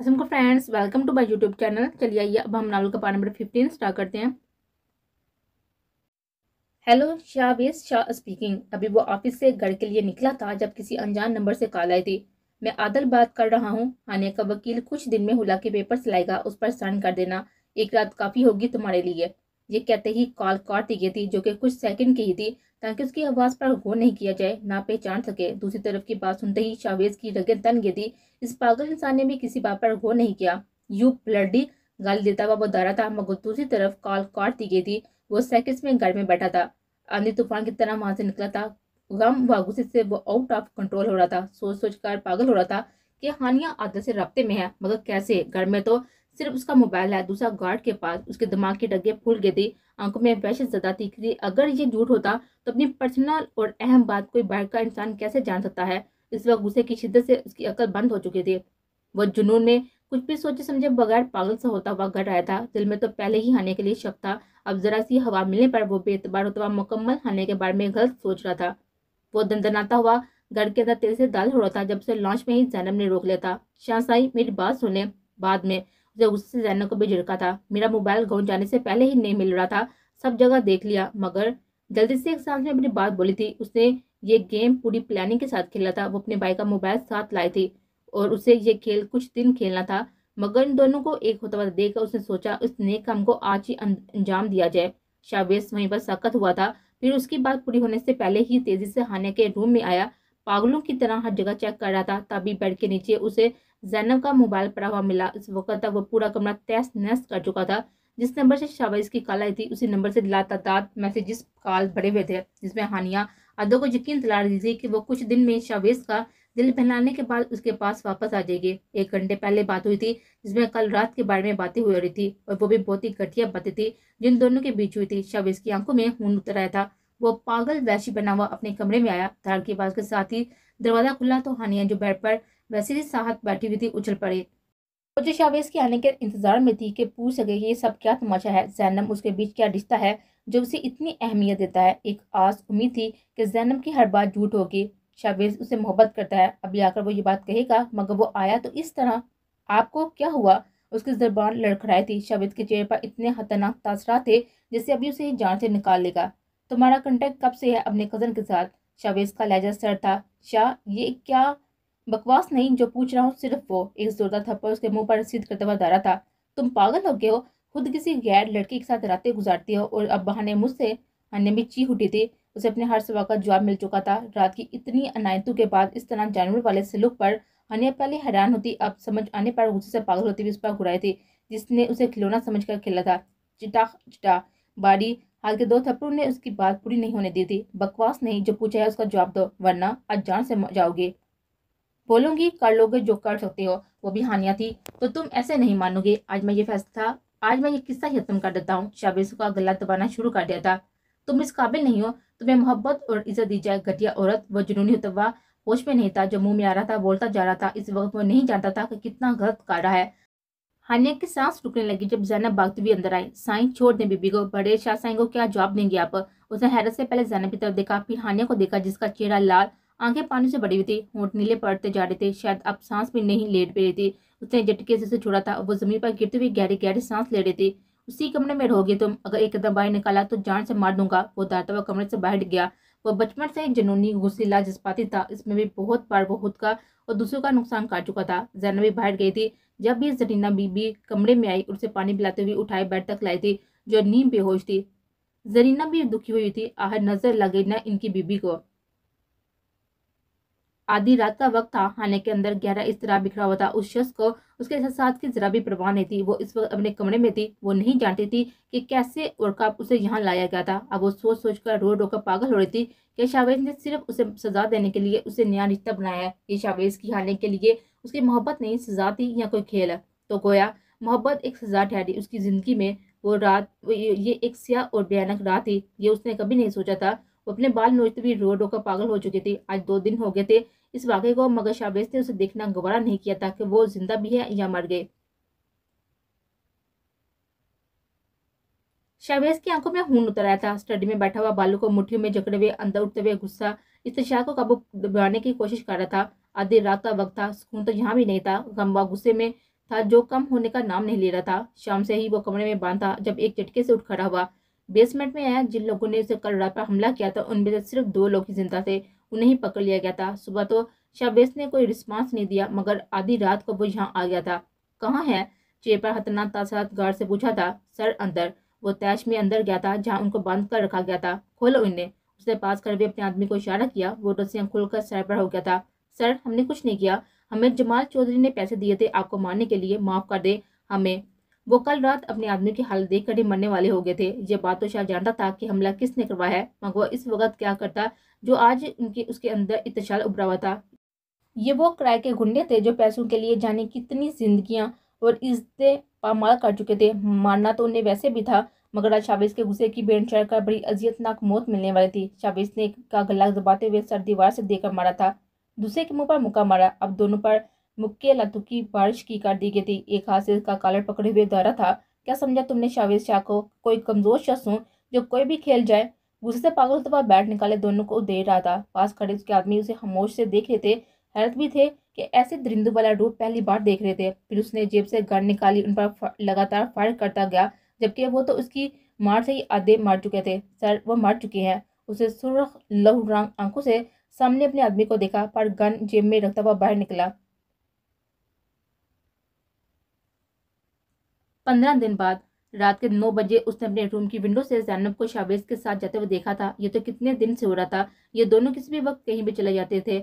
असम को friends welcome to my YouTube channel चलिए आइए अब हम नावल का पार्ट नंबर फिफ्टीन स्टार्ट करते हैं हेलो शाहवेज शाह स्पीकिंग अभी वो ऑफिस से घर के लिए निकला था जब किसी अनजान नंबर से कॉल आई थी मैं आदल बात कर रहा हूँ हानिया का वकील कुछ दिन में हुला के पेपर लाएगा उस पर साइन कर देना एक रात काफ़ी होगी तुम्हारे लिए ये कहते ही कॉल काट दी गई थी जो कि कुछ सेकंड की ही थी ताकि उसकी आवाज़ पर गौर नहीं किया जाए ना पहचान सके दूसरी तरफ की बात सुनते ही शावेज की रगे तन गई थी इस पागल इंसान ने भी किसी बात पर गौर नहीं किया यू ब्लडी गाली देता हुआ वो रहा था मगर दूसरी तरफ कॉल काट दी गई थी वो सेकंड्स में घर में बैठा था आंधी तूफान की तरह वहां से निकला था गम व गुस्से से वो आउट ऑफ कंट्रोल हो रहा था सोच सोच कर पागल हो रहा था कि हानिया आदत से रबते में है मगर कैसे घर में तो सिर्फ उसका मोबाइल है दूसरा गार्ड के पास उसके दिमाग की डगे फूल गई थी आंखों में वैश सदा दिख रही अगर ये झूठ होता तो अपनी पर्सनल और अहम बात कोई बाहर का इंसान कैसे जान सकता है इस वक्त गुस्से की शिद्दत से उसकी अकल बंद हो चुकी थी वह जुनून में कुछ भी सोचे समझे बगैर पागल सा होता हुआ घर आया था दिल में तो पहले ही हाने के लिए शक था अब जरा सी हवा मिलने पर वो बेतबार होता हुआ मुकम्मल हाने के बारे में गलत सोच रहा था वो दंदनाता हुआ घर के अंदर तेल से दाल हो रहा था जब से लॉन्च में ही जैनब ने रोक लिया था शाह मेरी बात सुने बाद में जब उससे जैनब को भी झिड़का था मेरा मोबाइल गाँव जाने से पहले ही नहीं मिल रहा था सब जगह देख लिया मगर जल्दी से एक सांस ने अपनी बात बोली थी उसने ये गेम पूरी प्लानिंग के साथ खेला था वो अपने भाई का मोबाइल साथ लाई थी और उसे ये खेल कुछ दिन खेलना था मगर इन दोनों को एक होता हुआ देखकर उसने सोचा उस नेक काम को आज ही अं-, अंजाम दिया जाए शावेश वहीं पर सख्त हुआ था फिर उसकी बात पूरी होने से पहले ही तेजी से हानिया के रूम में आया पागलों की तरह हर जगह चेक कर रहा था तभी बेड के नीचे उसे जैनब का मोबाइल पड़ा हुआ मिला उस वक्त तक वो पूरा कमरा तेस नस्त कर चुका था जिस नंबर से शाबाइश की कॉल आई थी उसी नंबर से लातादात मैसेजेस कॉल भरे हुए थे जिसमें हानिया अदो को यकीन दिला रही थी कि वो कुछ दिन में शावेज का दिल बहलाने के बाद उसके पास वापस आ जाएगी एक घंटे पहले बात हुई थी जिसमें कल रात के बारे में बातें हो रही थी और वो भी बहुत ही घटिया बातें थी जिन दोनों के बीच हुई थी शावेज की आंखों में खून उतर आया था वो पागल वैशी बना हुआ अपने कमरे में आया धार की आवाज के साथ ही दरवाजा खुला तो हानिया जो बेड पर वैसे ही साहत बैठी हुई थी उछल पड़े मुझे शावेज के आने के इंतजार में थी कि पूछ सके ये सब क्या तमाशा है जैनम उसके बीच क्या रिश्ता है जो उसे इतनी अहमियत देता है एक आस उम्मीद थी कि जैनम की हर बात झूठ होगी शावेज उसे मोहब्बत करता है अभी आकर वो ये बात कहेगा मगर वो आया तो इस तरह आपको क्या हुआ उसकी जबान लड़खड़ाई थी शावेज के चेहरे पर इतने खतरनाक तासरा थे जिससे अभी उसे जान से निकाल लेगा तुम्हारा कंटेक्ट कब से है अपने कज़न के साथ शावेज का लहजा सर था शाह ये क्या बकवास नहीं जो पूछ रहा हूँ सिर्फ वो एक जोरदार थप्पड़ उसके मुंह पर सिद्ध करते हुआ धारा था तुम पागल हो गए हो खुद किसी गैर लड़की के साथ रातें गुजारती हो और अब बहाने मुझसे अन्य में चीख उठी थी उसे अपने हर सवाल का जवाब मिल चुका था रात की इतनी अनायतों के बाद इस तरह जानवर वाले सलूक पर हनिया पहले हैरान होती अब समझ आने पर गुस्से से पागल होती हुई उस पर घुराई थी जिसने उसे खिलौना समझ कर खेला था चिटा चिटा बारी हाल के दो थप्पड़ों ने उसकी बात पूरी नहीं होने दी थी बकवास नहीं जो पूछा है उसका जवाब दो वरना आज जान से जाओगे बोलूंगी कर लोगे जो कर सकते हो वो भी हानिया थी तो तुम ऐसे नहीं मानोगे आज मैं ये फैसला आज मैं ये किस्सा ही खत्म कर देता हूँ शाबिश का गला दबाना शुरू कर दिया था तुम इस काबिल नहीं हो तुम्हें मोहब्बत और इज्जत दी जाए घटिया औरत वो जुनूनी हुतवा होश में नहीं था जो मुंह में आ रहा था बोलता जा रहा था इस वक्त वो नहीं जानता था कि कितना गलत कर रहा है हानिया की सांस रुकने लगी जब जैनब भागती भी अंदर आई साई छोड़ दें बीबी को बड़े शाह साई को क्या जवाब देंगे आप उसने हैरत से पहले जैनब की तरफ देखा फिर हानिया को देखा जिसका चेहरा लाल आंखें पानी से बड़ी हुई थी होंठ नीले पड़ते जा रहे थे शायद अब सांस भी नहीं लेट पे रही थी उसने झटके से छोड़ा था वो जमीन पर गिरते हुए गहरी गहरी सांस ले रही थी उसी कमरे में रहोगे तुम अगर एक कदम बाहर निकाला तो जान से मार दूंगा वो दाता हुआ कमरे से बैठ गया वो बचपन से जनूनी गुस्सीला जज्बाती था इसमें भी बहुत बार वो खुद का और दूसरों का नुकसान कर चुका था जैनब भी बाहर गई थी जब भी जरीना बीबी कमरे में आई उसे पानी पिलाते हुए उठाए बैठ तक लाई थी जो नीम बेहोश थी जरीना भी दुखी हुई थी आहर नजर लगे न इनकी बीबी को आधी रात का वक्त था खाने के अंदर गहरा इस तरह बिखरा हुआ था उस शख्स को उसके साथ की जरा भी परवाह नहीं थी वो इस वक्त अपने कमरे में थी वो नहीं जानती थी कि कैसे कब उसे यहाँ लाया गया था अब वो सोच सोच कर रो रो कर पागल हो रही थी कि शावेज ने सिर्फ उसे सजा देने के लिए उसे नया रिश्ता बनाया ये शावेज की हारने के लिए उसकी मोहब्बत नहीं सजा थी या कोई खेल है तो गोया मोहब्बत एक सजा ठहरी उसकी ज़िंदगी में वो रात ये एक सियाह और भयानक रात थी ये उसने कभी नहीं सोचा था वो अपने बाल नोचते हुए रो रो कर पागल हो चुके थे आज दो दिन हो गए थे इस वाक्य को मगर शाबेज ने उसे देखना गवारा नहीं किया था कि वो जिंदा भी है या मर गए शाबेज की आंखों में खून उतर आया था स्टडी में बैठा हुआ बालू को मुठियों में जकड़े हुए अंदर उठते हुए गुस्सा इस्तेशाह को काबू दबाने की कोशिश कर रहा था आधी रात का वक्त था सुकून तो यहाँ भी नहीं था गम व गुस्से में था जो कम होने का नाम नहीं ले रहा था शाम से ही वो कमरे में बांध था जब एक झटके से उठ खड़ा हुआ बेसमेंट में आया जिन लोगों ने उसे कल रात पर हमला किया था उनमें से सिर्फ दो लोग ही जिंदा थे उन्हें ही पकड़ लिया गया था सुबह तो शाबेस ने कोई रिस्पांस नहीं दिया मगर आधी रात को वो यहाँ आ गया था कहाँ है चेपर हतनाथ तासाद गार्ड से पूछा था सर अंदर वो तैश में अंदर गया था जहाँ उनको बांध कर रखा गया था खोलो इन्हें उसने पास कर भी अपने आदमी को इशारा किया वो रस्सियाँ तो खुलकर सर पर हो गया था सर हमने कुछ नहीं किया हमें जमाल चौधरी ने पैसे दिए थे आपको मारने के लिए माफ़ कर दे हमें वो कल रात अपने आदमी की हालत देखकर ही मरने वाले हो गए थे ये बात तो शायद जानता था कि हमला किसने करवाया है मगर इस वक्त क्या करता जो आज उनके उसके अंदर इतशाल उभरा हुआ था ये वो किराए के गुंडे थे जो पैसों के लिए जाने कितनी जिंदगियां और इज्जतें पामाल कर चुके थे मारना तो उन्हें वैसे भी था मगर आज शाबिश के गुस्से की बेंड चढ़कर बड़ी अजियतनाक मौत मिलने वाली थी शाबिज ने का गला दबाते हुए सर दीवार से देकर मारा था दूसरे के मुंह पर मुक्का मारा अब दोनों पर मुक्के लतु की बारिश की कर दी गई थी एक हाथ से इसका कालर पकड़े हुए दौरा था क्या समझा तुमने शावेद शाह को कोई कमजोर शख्स हूँ जो कोई भी खेल जाए गुस्से से पागल होते हुआ बैट निकाले दोनों को दे रहा था पास खड़े उसके आदमी उसे खामोश से देख रहे थे हैरत भी थे कि ऐसे दरिंदु वाला रूप पहली बार देख रहे थे फिर उसने जेब से गन निकाली उन पर लगातार फायर करता गया जबकि वो तो उसकी मार से ही आधे मार चुके थे सर वो मार चुके हैं उसे सुरख लहू रंग आंखों से सामने अपने आदमी को देखा पर गन जेब में रखता हुआ बाहर निकला पंद्रह दिन बाद रात के नौ बजे उसने अपने रूम की विंडो से जैनब को शावेज के साथ जाते हुए देखा था ये तो कितने दिन से हो रहा था ये दोनों किसी भी वक्त कहीं भी चले जाते थे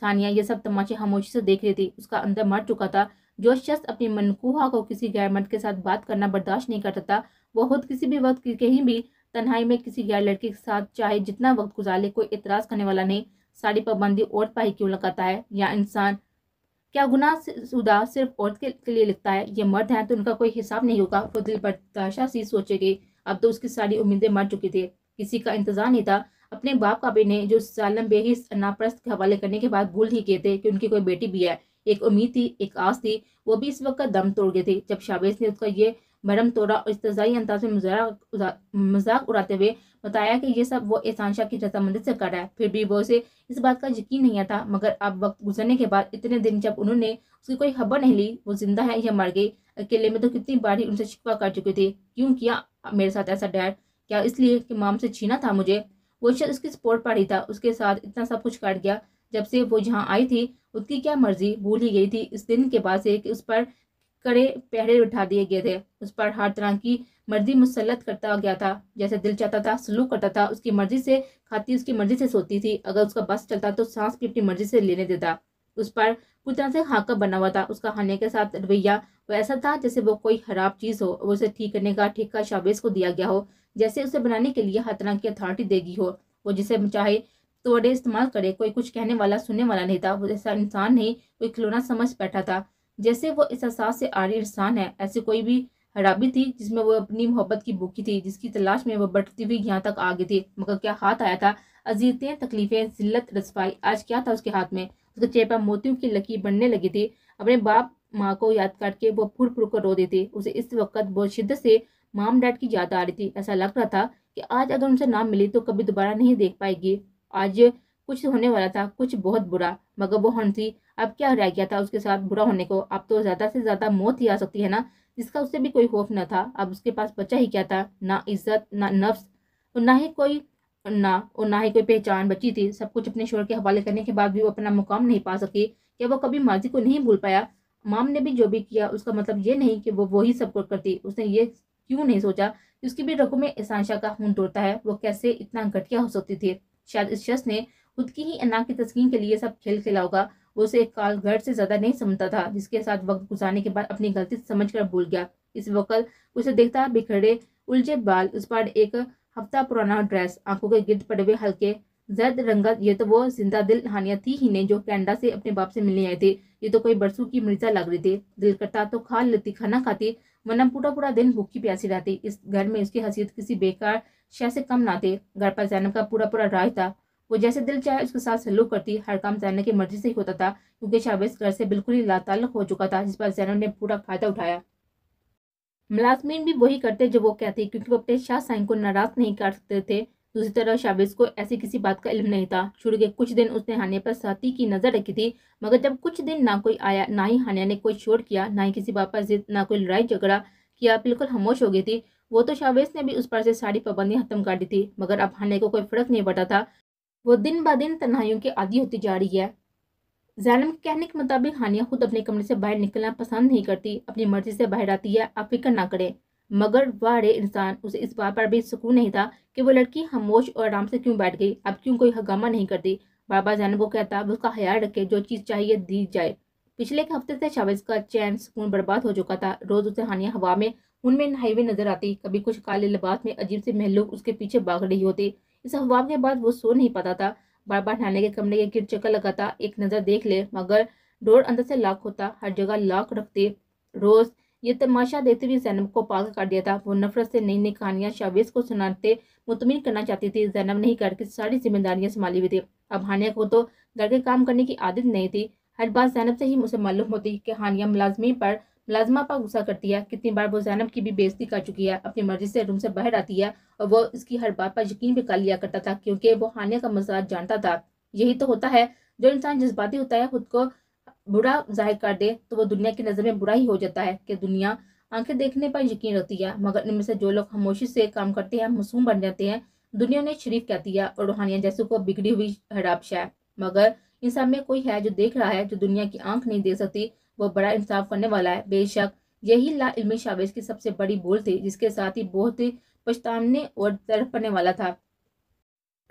सानिया ये सब तमाचे खामोशी से देख रही थी उसका अंदर मर चुका था जो शख्स अपनी मनकूहा को किसी गैर मर्द के साथ बात करना बर्दाश्त नहीं करता था वो खुद किसी भी वक्त कहीं भी तन्हाई में किसी गैर लड़के के साथ चाहे जितना वक्त गुजार ले कोई इतराज़ करने वाला नहीं सारी पाबंदी और पाई क्यों लगाता है या इंसान क्या गुना सुदा सिर्फ औरत के लिए लिखता है ये मर्द हैं तो उनका कोई हिसाब नहीं होगा वो दिल बर्दाशा सी सोचेगी अब तो उसकी सारी उम्मीदें मर चुकी थी किसी का इंतजार नहीं था अपने बाप का ने जो सालम बेहिस नापरस्त के हवाले करने के बाद भूल ही किए थे कि उनकी कोई बेटी भी है एक उम्मीद थी एक आस थी वो भी इस वक्त दम तोड़ गई थी जब शाबेज ने उसका ये भरम तोड़ा और इस्तजाई अंदाज में मजाक उड़ाते हुए बताया कि ये सब वो एहसान शाह की रजामंदी से कर रहा है फिर भी वो उसे इस बात का यकीन नहीं आता मगर अब वक्त गुजरने के बाद इतने दिन जब उन्होंने उसकी कोई खबर नहीं ली वो जिंदा है या मर गई अकेले में तो कितनी बार ही उनसे शिकवा कर चुके थे क्यों किया मेरे साथ ऐसा डैड क्या इसलिए कि माम से छीना था मुझे वो शायद उसकी सपोर्ट पर ही था उसके साथ इतना सब कुछ कर गया जब से वो यहाँ आई थी उसकी क्या मर्जी भूल ही गई थी इस दिन के बाद से कि उस पर कड़े पहरे उठा दिए गए थे उस पर हर तरह की मर्जी मुसलत करता गया था जैसे दिल चाहता था सलूक करता था उसकी मर्जी से खाती उसकी मर्जी से सोती थी अगर उसका बस चलता तो सांस भी अपनी मर्जी से लेने देता उस पर पूरी तरह से खाका बना हुआ था उसका खाने के साथ रवैया वैसा था जैसे वो कोई खराब चीज़ हो और उसे ठीक करने का ठेका शाबेज को दिया गया हो जैसे उसे बनाने के लिए हर तरह की अथॉरिटी देगी हो वो जिसे चाहे तोड़े इस्तेमाल करे कोई कुछ कहने वाला सुनने वाला नहीं था वो जैसा इंसान नहीं कोई खिलौना समझ बैठा था जैसे वो इस एहसास से आरी इंसान है ऐसे कोई भी हराबी थी जिसमें वो अपनी मोहब्बत की भूखी थी जिसकी तलाश में वो बढ़ती हुई यहाँ तक आ गई थी मगर क्या हाथ आया था अजीतें तकलीफें जिल्लत रसफाई आज क्या था उसके हाथ में उसके चेहरे पर मोतियों की लकी बनने लगी थी अपने बाप माँ को याद करके वो फुर फुर कर रो रही थी उसे इस वक्त बहुत शिद्दत से माम डैड की याद आ रही थी ऐसा लग रहा था कि आज अगर उनसे नाम मिली तो कभी दोबारा नहीं देख पाएगी आज कुछ होने वाला था कुछ बहुत बुरा मगर वो हंसी अब क्या रह गया था उसके साथ बुरा होने को अब तो ज़्यादा से ज़्यादा मौत ही आ सकती है ना जिसका उससे भी कोई खौफ न था अब उसके पास बचा ही क्या था ना इज्जत ना नफ्स और ना ही कोई ना और ना ही कोई पहचान बची थी सब कुछ अपने शोर के हवाले करने के बाद भी वो अपना मुकाम नहीं पा सकी क्या वो कभी माजी को नहीं भूल पाया माम ने भी जो भी किया उसका मतलब ये नहीं कि वो वही सब कुछ करती उसने ये क्यों नहीं सोचा कि उसकी भी रगों में एहसान का खून टूटता है वो कैसे इतना घटिया हो सकती थी शायद इस शख्स ने खुद की ही अना की तस्कीन के लिए सब खेल खेला होगा उसे काल घर से ज्यादा नहीं समझता था जिसके साथ वक्त गुजारने के बाद अपनी गलती समझ कर भूल गया इस वकल उसे देखता बिखरे उलझे बाल उस पर एक हफ्ता पुराना ड्रेस आंखों के गिर्द पड़े हुए हल्के जर्द रंगत ये तो वो जिंदा दिल हानिया थी ही नहीं जो कैनेडा से अपने बाप से मिलने आए थे ये तो कोई बरसों की मृदा लग रही थी दिल करता तो खा लेती खाना खाती वरना पूरा पूरा दिन भूखी प्यासी रहती इस घर में उसकी हसीियत किसी बेकार शह से कम ना थे घर पर जैनब का पूरा पूरा राज था वो जैसे दिल चाहे उसके साथ सलूक करती हर काम जैन की मर्जी से ही होता था क्योंकि शावेज घर से बिल्कुल ही लाताल्लुक हो चुका था जिस पर जैनब ने पूरा फायदा उठाया मुलाजमीन भी वही करते जो वो कहती क्योंकि वो अपने शाह साइन को नाराज नहीं कर सकते थे दूसरी तरफ शावेज को ऐसी किसी बात का इल्म नहीं था शुरू के कुछ दिन उसने हानिया पर साथी की नज़र रखी थी मगर जब कुछ दिन ना कोई आया ना ही हानिया ने कोई शोर किया ना ही किसी बात पर जिद ना कोई लड़ाई झगड़ा किया बिल्कुल खामोश हो गई थी वो तो शावेज ने भी उस पर से सारी पाबंदियाँ खत्म कर दी थी मगर अब हानिया को कोई फर्क नहीं पड़ा था वो दिन ब दिन तन्हाइयों की आदि होती जा रही है जैनम के कहने के मुताबिक हानिया खुद अपने कमरे से बाहर निकलना पसंद नहीं करती अपनी मर्जी से बाहर आती है आप फिक्र ना करें मगर वारे इंसान उसे इस बात पर भी सुकून नहीं था कि वो लड़की खामोश और आराम से क्यों बैठ गई अब क्यों कोई हंगामा नहीं करती बाबा जैनब को कहता अब उसका ख्याल रखे जो चीज़ चाहिए दी जाए पिछले एक हफ्ते से शावेज का चैन सुकून बर्बाद हो चुका था रोज़ उसे हानिया हवा में उनमें नहाई हुई नजर आती कभी कुछ काले लिबास में अजीब से महलूक उसके पीछे भाग रही होती इस अफवाह के बाद वो सो नहीं पाता था बार बार नहाने के कमरे के गिर चक्कर लगाता एक नज़र देख ले मगर डोर अंदर से लॉक होता हर जगह लॉक रखते रोज़ ये तमाशा देखते हुए जैनब को पागल कर दिया था वो नफरत से नई नई कहानियां शावेज को सुनाते मुतमिन करना चाहती थी जैनब नहीं करके सारी जिम्मेदारियाँ संभाली हुई थी अब हानिया को तो घर के काम करने की आदत नहीं थी हर बात जैनब से ही मुझे मालूम होती कि हानिया मुलाजमी पर मुलाजमा पर गुस्सा करती है कितनी बार वो जैनब की भी बेजती कर चुकी है अपनी मर्जी से रूम से बाहर आती है और वो इसकी हर बात पर यकीन भी कर लिया करता था क्योंकि वो हानिया का मजाक जानता था यही तो होता है जो इंसान जज्बाती होता है खुद को बुरा जाहिर कर दे तो वो दुनिया की नज़र में बुरा ही हो जाता है कि दुनिया आंखें देखने पर यकीन रखती है मगर इनमें से जो लोग खामोशी से काम करते हैं मासूम बन जाते हैं दुनिया ने शरीफ कहती है और रूहानिया जैसे को बिगड़ी हुई हड़ापशा है मगर इन सब में कोई है जो देख रहा है जो दुनिया की आंख नहीं देख सकती वह बड़ा इंसाफ करने वाला है बेशक यही ला इल्मी शावेज की सबसे बड़ी भूल थी जिसके साथ ही बहुत ही पछताने और तड़पने वाला था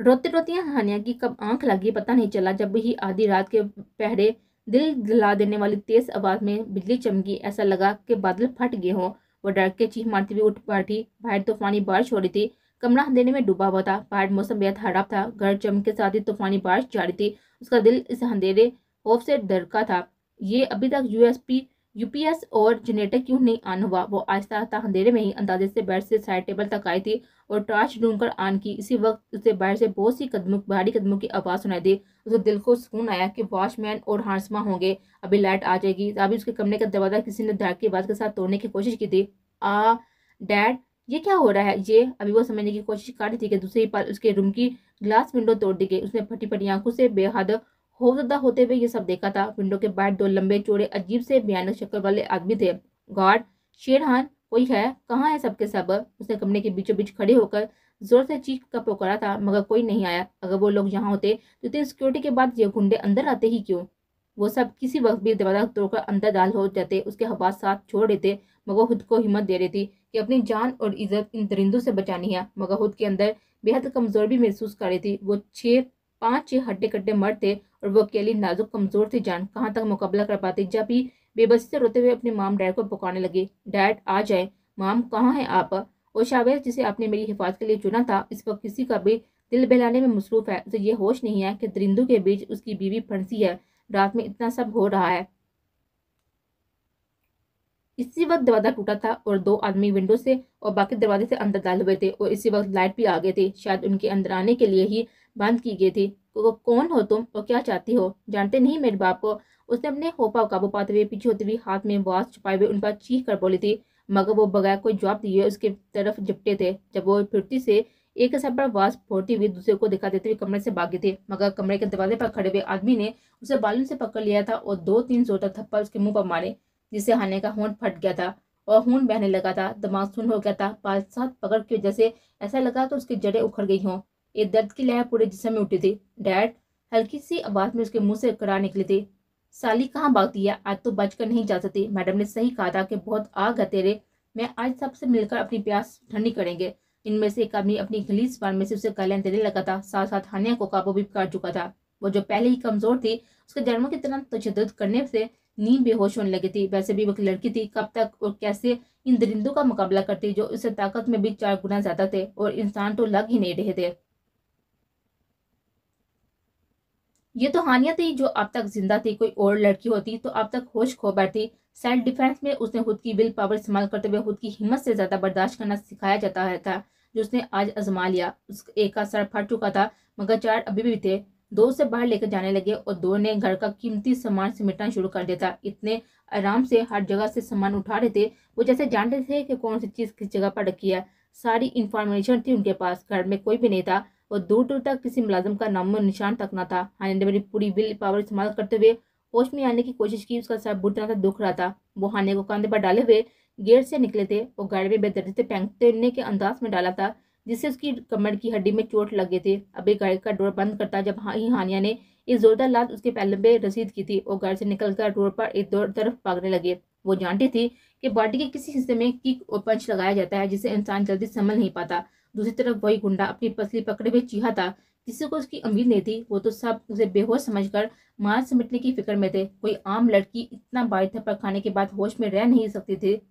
रोते रोते हानिया की कब आंख लगी पता नहीं चला जब ही आधी रात के पहरे दिल दिला देने वाली तेज आवाज में बिजली चमकी ऐसा लगा कि बादल फट गए हों वो डर के चीख मारती हुई उठ बैठी बाहर तूफानी बारिश हो रही थी कमरा अंधेरे में डूबा हुआ था बाहर मौसम बेहद खराब था घर चमके साथ ही तूफानी बारिश जा रही थी उसका दिल इस अंधेरे खौफ से डर का था ये अभी तक यूएसपी यूपीएस और जेनेटिक क्यों नहीं आन हुआ वो आहिस्ता आहिस्ता अंधेरे में ही अंदाजे से बैठ से साइड टेबल तक आई थी और टॉर्च ढूंढकर आन की इसी वक्त उसे बाहर से बहुत सी कदमों भारी कदमों की आवाज़ सुनाई दी उसे दिल को सुकून आया कि वॉचमैन और हांसमा होंगे अभी लाइट आ जाएगी अभी उसके कमरे का दरवाज़ा किसी ने धड़क की आवाज़ के साथ तोड़ने की कोशिश की थी आ डैड ये क्या हो रहा है ये अभी वो समझने की कोशिश कर रही थी कि दूसरी ही उसके रूम की ग्लास विंडो तोड़ दी गई उसने फटी फटी आंखों से बेहद खौफजदा होते हुए ये सब देखा था विंडो के बाहर दो लंबे चौड़े अजीब से भयानक शक्ल वाले आदमी थे गार्ड शेरहान कोई है कहाँ है सबके सब उसने कमरे के बीचों बीच खड़े होकर जोर से चीख का पुकारा था मगर कोई नहीं आया अगर वो लोग यहाँ होते तो इतनी सिक्योरिटी के बाद ये गुंडे अंदर आते ही क्यों वो सब किसी वक्त भी दरवाजा तोड़कर अंदर दाल हो जाते उसके हवास साथ छोड़ देते मगर खुद को हिम्मत दे रही थी कि अपनी जान और इज्जत इन दरिंदों से बचानी है मगर खुद के अंदर बेहद कमजोर भी महसूस कर रही थी वो छः पाँच छः हड्डे कट्टे मर्द थे और वो अकेली नाजुक कमज़ोर थी जान कहाँ तक मुकाबला कर पाती जब ही बेबसी से रोते हुए अपने माम डैड को पुकारने लगे डैड आ जाए माम कहाँ है आप और शावे जिसे आपने मेरी हिफाजत के लिए चुना था इस वक्त किसी का भी दिल बहलाने में मसरूफ है उसे तो ये होश नहीं है कि दरिंदू के बीच उसकी बीवी फंसी है रात में इतना सब हो रहा है इसी वक्त दरवाज़ा टूटा था और दो आदमी विंडो से और बाकी दरवाजे से अंदर डाले हुए थे और इसी वक्त लाइट भी आ गए थे शायद उनके अंदर आने के लिए ही बंद की गई थी वो कौन हो तुम और क्या चाहती हो जानते नहीं मेरे बाप को उसने अपने होपा काबू पाते हुए पीछे होते हुए हाथ में वास छुपाए हुए उन पर चीख कर बोली थी मगर वो बगैर कोई जवाब दिए उसके तरफ झपटे थे जब वो फिरती से एक सर पर वास फोड़ती हुई दूसरे को दिखा देते हुए कमरे से भागी थी मगर कमरे के दरवाजे पर खड़े हुए आदमी ने उसे बालून से पकड़ लिया था और दो तीन जोरदार थप्पड़ उसके मुंह पर मारे जिससे हाने का होंठ फट गया था और खून बहने लगा था दिमाग सुन हो गया था पाल साथ पकड़ की वजह से ऐसा लगा कि उसकी जड़ें उखड़ गई हों एक दर्द की लहर पूरे जिसमें में उठी थी डैड हल्की सी आवाज में उसके मुंह से करा निकली थी साली कहाँ भागती है आज तो बचकर नहीं जा सकती मैडम ने सही कहा था कि बहुत आग है तेरे मैं आज सबसे मिलकर अपनी प्यास ठंडी करेंगे इनमें से एक आदमी अपनी गलीस बार में से उसे कल्याण देने लगा था साथ साथ हानिया को काबू भी कर चुका था वो जो पहले ही कमजोर थी उसके जन्मों की तरह तजद करने से नींद बेहोश होने लगी थी वैसे भी वो लड़की थी कब तक और कैसे इन दरिंदों का मुकाबला करती जो उससे ताकत में भी चार गुना ज्यादा थे और इंसान तो लग ही नहीं रहे थे ये तो हानिया थी जो अब तक जिंदा थी कोई और लड़की होती तो अब तक होश खो बैठती सेल्फ डिफेंस में उसने खुद की विल पावर इस्तेमाल करते हुए खुद की हिम्मत से ज़्यादा बर्दाश्त करना सिखाया जाता है था जो उसने आज आजमा लिया उस एक का सर फट चुका था मगर चार अभी भी थे दो से बाहर लेकर जाने लगे और दो ने घर का कीमती सामान सिमटना शुरू कर दिया था इतने आराम से हर जगह से सामान उठा रहे थे वो जैसे जानते थे कि कौन सी चीज़ किस जगह पर रखी है सारी इंफॉर्मेशन थी उनके पास घर में कोई भी नहीं था और दूर दूर तक किसी मुलाजम का नामो निशान तक ना था ने मेरी पूरी विल पावर इस्तेमाल करते हुए होश में आने की कोशिश की उसका सर बुरी तरह से दुख रहा था वो हाने को कंधे पर डाले हुए गेट से निकले थे और गाड़ी में बेदर्दी से फेंकने के अंदाज में डाला था जिससे उसकी कमर की हड्डी में चोट लग गई थी अभी गाड़ी का डोर बंद करता जब हाँ ही हानिया ने एक जोरदार लात उसके पहले पे रसीद की थी और गाड़ी से निकलकर डोर पर एक दो तरफ भागने लगे वो जानती थी कि बॉडी के किसी हिस्से में किक और पंच लगाया जाता है जिसे इंसान जल्दी संभल नहीं पाता दूसरी तरफ वही गुंडा अपनी पसली पकड़े हुए चीहा था किसी को उसकी उम्मीद नहीं थी वो तो सब उसे बेहोश समझकर मार समेटने की फिक्र में थे कोई आम लड़की इतना बारी थप्पड़ खाने के बाद होश में रह नहीं सकती थी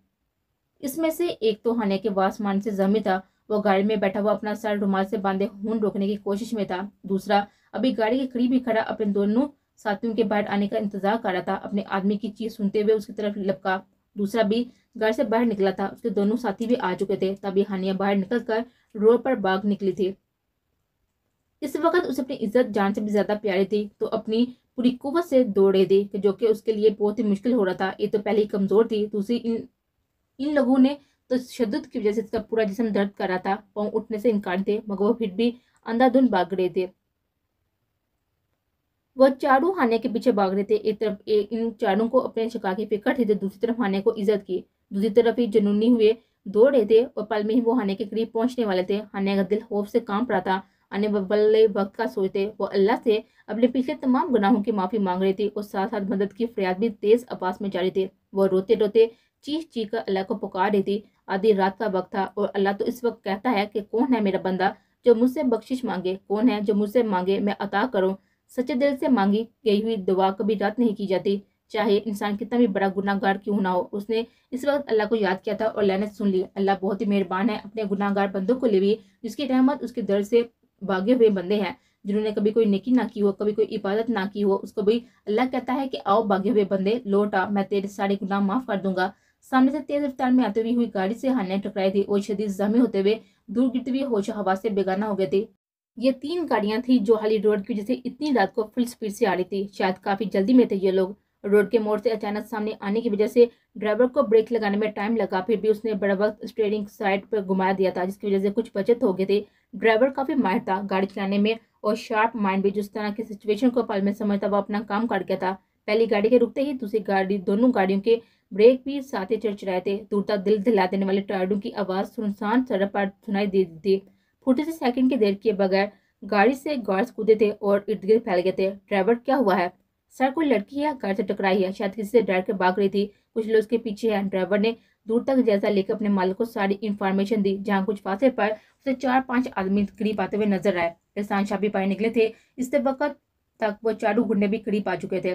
इसमें से एक तो हने के वासमान से जमी था वो गाड़ी में बैठा हुआ अपना सर रुमाल से बांधे खून रोकने की कोशिश में था दूसरा अभी गाड़ी के करीब ही खड़ा अपने दोनों साथियों के बाहर आने का इंतजार कर रहा था अपने आदमी की चीज सुनते हुए उसकी तरफ लपका दूसरा भी घर से बाहर निकला था उसके दोनों साथी भी आ चुके थे तभी हानिया बाहर निकलकर रोड पर भाग निकली थी इस वक्त उसे अपनी इज्जत जान से भी ज्यादा प्यारी थी तो अपनी पूरी कुवत से दौड़े थे जो कि उसके लिए बहुत ही मुश्किल हो रहा था ये तो पहले ही कमजोर थी दूसरी इन इन लोगों ने तो शद की वजह से इसका पूरा जिसम दर्द कर रहा था पाँव उठने से इनकार थे मगर वो फिर भी अंधाधुन भाग रहे थे वो चारों हानिया के पीछे भाग रहे थे एक तरफ एक इन चारों को अपने की फिक्र थी थे तो दूसरी तरफ हानिया को इज्जत की दूसरी तरफ ही जुनूनी हुए दौड़ रहे थे और पल में ही वो हने के करीब पहुंचने वाले थे हने का दिल होफ से कांप रहा था आने वाले वक्त का सोचते वो अल्लाह से अपने पिछले तमाम गुनाहों की माफ़ी मांग रही थी और साथ साथ मदद की फरियाद भी तेज़ आपास में जारी थी वो रोते रोते चीख चीख कर अल्लाह को पुकार रही थी आधी रात का वक्त था और अल्लाह तो इस वक्त कहता है कि कौन है मेरा बंदा जो मुझसे बख्शिश मांगे कौन है जो मुझसे मांगे मैं अता करूँ सच्चे दिल से मांगी गई हुई दुआ कभी रद्द नहीं की जाती चाहे इंसान कितना भी बड़ा गुनाहगार क्यों ना हो उसने इस वक्त अल्लाह को याद किया था और लहनत सुन ली अल्लाह बहुत ही मेहरबान है अपने गुनाहगार बंदों को ले भी जिसकी रहमत उसके दर से भागे हुए बंदे हैं जिन्होंने कभी कोई निकी ना की हो कभी कोई इबादत ना की हो उसको भी अल्लाह कहता है कि आओ भागे हुए बंदे लौटा मैं तेरे सारे गुनाह माफ कर दूंगा सामने से तेज रफ्तार में आती हुई हुई गाड़ी से हानिया टकराई थी और शदीद जमी होते हुए दूर गिरते हुए होश हवा से बेगाना हो गए थे ये तीन गाड़ियां थी जो हाली रोड की वजह से इतनी रात को फुल स्पीड से आ रही थी शायद काफी जल्दी में थे ये लोग रोड के मोड़ से अचानक सामने आने की वजह से ड्राइवर को ब्रेक लगाने में टाइम लगा फिर भी उसने बड़ा वक्त स्टेयरिंग साइड पर घुमा दिया था जिसकी वजह से कुछ बचत हो गए थे ड्राइवर काफ़ी माहिर था गाड़ी चलाने में और शार्प माइंड भी जिस तरह की सिचुएशन को पल में समझता वो अपना काम कर गया था पहली गाड़ी के रुकते ही दूसरी गाड़ी दोनों गाड़ियों के ब्रेक भी साथ ही चरचराए थे दूरता दिल दिला देने वाले टायरों की आवाज़ सुनसान सड़क पर सुनाई दे दी फुटे से सेकंड की देर के बगैर गाड़ी से गार्ड्स कूदे थे और इर्द गिर्द फैल गए थे ड्राइवर क्या हुआ है सर कोई लड़की या कार से टकराई है शायद किसी से डर के भाग रही थी कुछ लोग उसके पीछे हैं ड्राइवर ने दूर तक जैसा लेकर अपने मालिक को सारी इन्फॉर्मेशन दी जहाँ कुछ फासले पर उसे चार पांच आदमी करीब आते हुए नजर आए किसान शापी पाए निकले थे इस वक्त तक वो चारू गुंडे भी करीब आ चुके थे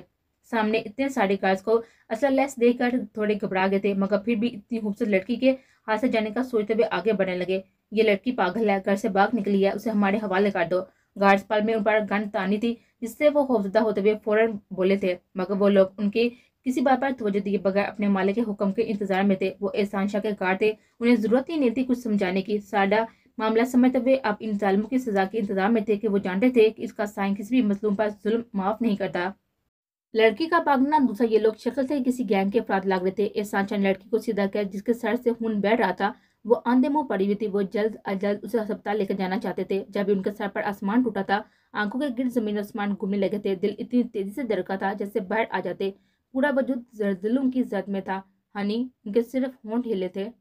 सामने इतने सारे कार्स को असल लेस देखकर थोड़े घबरा गए थे मगर फिर भी इतनी खूबसूरत लड़की के हाथ से जाने का सोचते हुए आगे बढ़ने लगे ये लड़की पागल है घर से भाग निकली है उसे हमारे हवाले कर दो गार्ड्स पाल में उन पर गन तानी थी जिससे वो खौफजदा होते हुए फ़ौरन बोले थे मगर वो लोग उनकी किसी बात पर तोजह दिए बगैर अपने मालिक के हुक्म के इंतजार में थे वो एहसान शाह के गार थे उन्हें ज़रूरत ही नहीं थी कुछ समझाने की साडा मामला समझते हुए अब इन जालमों की सजा के इंतजार में थे कि वो जानते थे कि इसका साइन किसी भी मजलूम पर जुल्म माफ नहीं करता लड़की का भागना दूसरा ये लोग शक्ल से किसी गैंग के अपराध लाग रहे थे एहसान शाह लड़की को सीधा किया जिसके सर से खून बैठ रहा था वो अंधे मुंह पड़ी हुई थी वो जल्द अज जल्द उसे अस्पताल लेकर जाना चाहते थे जब उनके सर पर आसमान टूटा था आंखों के गिर जमीन आसमान घूमने लगे थे दिल इतनी तेजी से दरका था जैसे बाढ़ आ जाते पूरा वजूद जुल्म की जद में था हनी उनके सिर्फ होंठ हिले थे